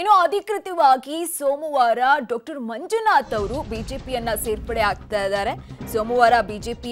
ಇನ್ನು ಅಧಿಕೃತವಾಗಿ ಸೋಮವಾರ ಡಾಕ್ಟರ್ ಮಂಜುನಾಥ್ ಅವರು ಬಿಜೆಪಿಯನ್ನ ಸೇರ್ಪಡೆ ಆಗ್ತಾ ಇದ್ದಾರೆ ಸೋಮವಾರ ಬಿಜೆಪಿ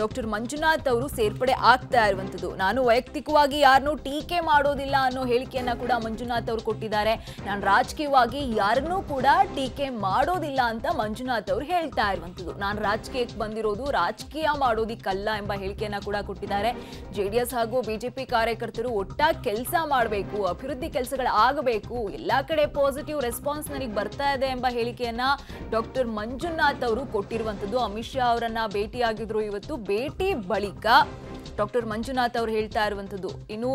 ಡಾಕ್ಟರ್ ಮಂಜುನಾಥ್ ಅವರು ಸೇರ್ಪಡೆ ಆಗ್ತಾ ಇರುವಂಥದ್ದು ನಾನು ವೈಯಕ್ತಿಕವಾಗಿ ಯಾರನ್ನೂ ಟೀಕೆ ಮಾಡೋದಿಲ್ಲ ಅನ್ನೋ ಹೇಳಿಕೆಯನ್ನ ಕೂಡ ಮಂಜುನಾಥ್ ಅವರು ಕೊಟ್ಟಿದ್ದಾರೆ ನಾನು ರಾಜಕೀಯವಾಗಿ ಯಾರನ್ನೂ ಕೂಡ ಟೀಕೆ ಮಾಡೋದಿಲ್ಲ ಅಂತ ಮಂಜುನಾಥ್ ಅವರು ಹೇಳ್ತಾ ಇರುವಂಥದ್ದು ನಾನು ರಾಜಕೀಯಕ್ಕೆ ಬಂದಿರೋದು ರಾಜಕೀಯ ಮಾಡೋದಿಕ್ಕಲ್ಲ ಎಂಬ ಹೇಳಿಕೆಯನ್ನ ಕೂಡ ಕೊಟ್ಟಿದ್ದಾರೆ ಜೆಡಿಎಸ್ ಹಾಗೂ ಬಿಜೆಪಿ ಕಾರ್ಯಕರ್ತರು ಒಟ್ಟಾಗಿ ಕೆಲಸ ಮಾಡಬೇಕು ಅಭಿವೃದ್ಧಿ ಕೆಲಸಗಳು ಆಗಬೇಕು ಎಲ್ಲ ಕಡೆ ಪಾಸಿಟಿವ್ ರೆಸ್ಪಾನ್ಸ್ ನನಗೆ ಬರ್ತಾ ಇದೆ ಎಂಬ ಹೇಳಿಕೆಯನ್ನ ಡಾಕ್ಟರ್ ಮಂಜುನಾಥ್ ಅವರು ಕೊಟ್ಟಿರುವಂಥದ್ದು ಅಮಿತ್ ಶಾ ಅವರನ್ನ ಭೇಟಿಯಾಗಿದ್ರು ಇವತ್ತು ಭೇಟಿ ಬಳಿಕ ಡಾಕ್ಟರ್ ಮಂಜುನಾಥ್ ಅವರು ಹೇಳ್ತಾ ಇರುವಂಥದ್ದು ಇನ್ನು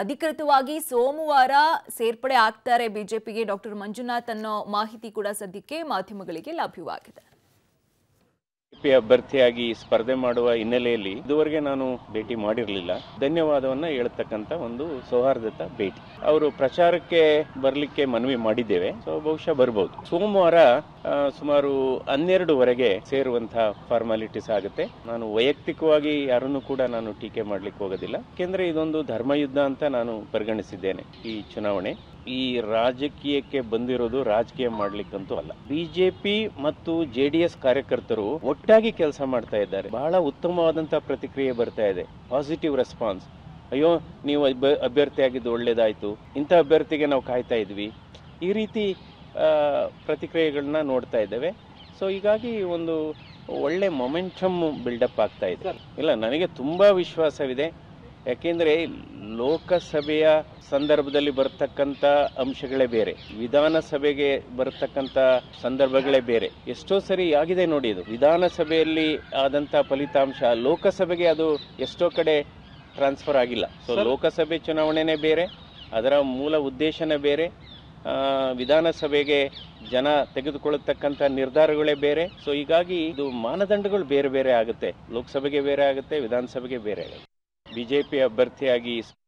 ಅಧಿಕೃತವಾಗಿ ಸೋಮವಾರ ಸೇರ್ಪಡೆ ಆಗ್ತಾರೆ ಬಿಜೆಪಿಗೆ ಡಾಕ್ಟರ್ ಮಂಜುನಾಥ್ ಅನ್ನೋ ಮಾಹಿತಿ ಕೂಡ ಸದ್ಯಕ್ಕೆ ಮಾಧ್ಯಮಗಳಿಗೆ ಲಭ್ಯವಾಗಿದೆ ಪಿ ಅಭ್ಯರ್ಥಿಯಾಗಿ ಸ್ಪರ್ಧೆ ಮಾಡುವ ಹಿನ್ನೆಲೆಯಲ್ಲಿ ಇದುವರೆಗೆ ನಾನು ಭೇಟಿ ಮಾಡಿರಲಿಲ್ಲ ಧನ್ಯವಾದವನ್ನ ಹೇಳತಕ್ಕಂತ ಒಂದು ಸೌಹಾರ್ದತ ಭೇಟಿ ಅವರು ಪ್ರಚಾರಕ್ಕೆ ಬರಲಿಕ್ಕೆ ಮನವಿ ಮಾಡಿದ್ದೇವೆ ಸೊ ಬಹುಶಃ ಬರಬಹುದು ಸೋಮವಾರ ಸುಮಾರು ಹನ್ನೆರಡುವರೆಗೆ ಸೇರುವಂತಹ ಫಾರ್ಮಾಲಿಟೀಸ್ ಆಗುತ್ತೆ ನಾನು ವೈಯಕ್ತಿಕವಾಗಿ ಯಾರನ್ನು ಕೂಡ ನಾನು ಟೀಕೆ ಮಾಡಲಿಕ್ಕೆ ಹೋಗೋದಿಲ್ಲ ಯಾಕೆಂದ್ರೆ ಇದೊಂದು ಧರ್ಮಯುದ್ಧ ಅಂತ ನಾನು ಪರಿಗಣಿಸಿದ್ದೇನೆ ಈ ಚುನಾವಣೆ ಈ ರಾಜಕೀಯಕ್ಕೆ ಬಂದಿರೋದು ರಾಜಕೀಯ ಮಾಡ್ಲಿಕ್ಕಂತೂ ಅಲ್ಲ ಬಿಜೆಪಿ ಮತ್ತು ಜೆ ಡಿ ಎಸ್ ಕಾರ್ಯಕರ್ತರು ಒಟ್ಟಾಗಿ ಕೆಲಸ ಮಾಡ್ತಾ ಇದ್ದಾರೆ ಬಹಳ ಉತ್ತಮವಾದಂತಹ ಪ್ರತಿಕ್ರಿಯೆ ಬರ್ತಾ ಇದೆ ಪಾಸಿಟಿವ್ ರೆಸ್ಪಾನ್ಸ್ ಅಯ್ಯೋ ನೀವು ಅಭ್ಯರ್ಥಿ ಆಗಿದ್ದು ಒಳ್ಳೇದಾಯ್ತು ಇಂಥ ಅಭ್ಯರ್ಥಿಗೆ ನಾವು ಕಾಯ್ತಾ ಇದ್ವಿ ಈ ರೀತಿ ಪ್ರತಿಕ್ರಿಯೆಗಳನ್ನ ನೋಡ್ತಾ ಇದ್ದೇವೆ ಸೊ ಹೀಗಾಗಿ ಒಂದು ಒಳ್ಳೆ ಮೊಮೆಂಟಮ್ ಬಿಲ್ಡಪ್ ಆಗ್ತಾ ಇದೆ ಇಲ್ಲ ನನಗೆ ತುಂಬಾ ವಿಶ್ವಾಸವಿದೆ ಯಾಕೆಂದ್ರೆ ಲೋಕಸಭೆಯ ಸಂದರ್ಭದಲ್ಲಿ ಬರತಕ್ಕಂಥ ಅಂಶಗಳೇ ಬೇರೆ ವಿಧಾನಸಭೆಗೆ ಬರತಕ್ಕಂಥ ಸಂದರ್ಭಗಳೇ ಬೇರೆ ಎಷ್ಟೋ ಸರಿ ಆಗಿದೆ ನೋಡಿ ಇದು ವಿಧಾನಸಭೆಯಲ್ಲಿ ಆದಂಥ ಫಲಿತಾಂಶ ಲೋಕಸಭೆಗೆ ಅದು ಎಷ್ಟೋ ಕಡೆ ಟ್ರಾನ್ಸ್ಫರ್ ಆಗಿಲ್ಲ ಸೊ ಲೋಕಸಭೆ ಚುನಾವಣೆನೇ ಬೇರೆ ಅದರ ಮೂಲ ಉದ್ದೇಶನೇ ಬೇರೆ ವಿಧಾನಸಭೆಗೆ ಜನ ತೆಗೆದುಕೊಳ್ಳತಕ್ಕಂಥ ನಿರ್ಧಾರಗಳೇ ಬೇರೆ ಸೊ ಹೀಗಾಗಿ ಇದು ಮಾನದಂಡಗಳು ಬೇರೆ ಬೇರೆ ಆಗುತ್ತೆ ಲೋಕಸಭೆಗೆ ಬೇರೆ ಆಗುತ್ತೆ ವಿಧಾನಸಭೆಗೆ ಬೇರೆ ಆಗುತ್ತೆ ಬಿಜೆಪಿ ಅಭ್ಯರ್ಥಿಯಾಗಿ